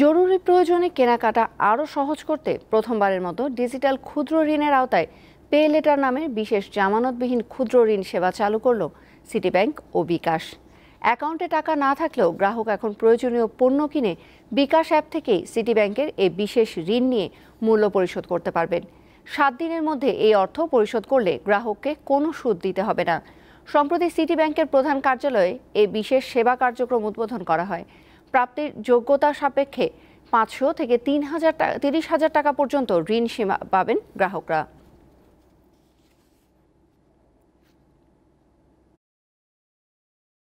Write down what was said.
জরুরি প্রয়োজনে কেনাকাটা আরও সহজ করতে প্রথমবারের মতো ডিজিটাল ক্ষুদ্র ঋণের আওতায় পে লেটার নামের বিশেষ জামানতবিহীন ক্ষুদ্র ঋণ সেবা চালু করল সিটি ব্যাংক ও বিকাশ অ্যাকাউন্টে টাকা না থাকলেও গ্রাহক এখন প্রয়োজনীয় পণ্য কিনে বিকাশ অ্যাপ থেকেই সিটি ব্যাংকের এই বিশেষ ঋণ নিয়ে মূল্য পরিশোধ করতে পারবেন সাত দিনের মধ্যে এই অর্থ পরিশোধ করলে গ্রাহককে কোনো সুদ দিতে হবে না সম্প্রতি সিটি ব্যাংকের প্রধান কার্যালয়ে এ বিশেষ সেবা কার্যক্রম উদ্বোধন করা হয় প্রাপ্তির যোগ্যতা সাপেক্ষে পাঁচশো থেকে তিন হাজার তিরিশ হাজার টাকা পর্যন্ত ঋণ সীমা পাবেন গ্রাহকরা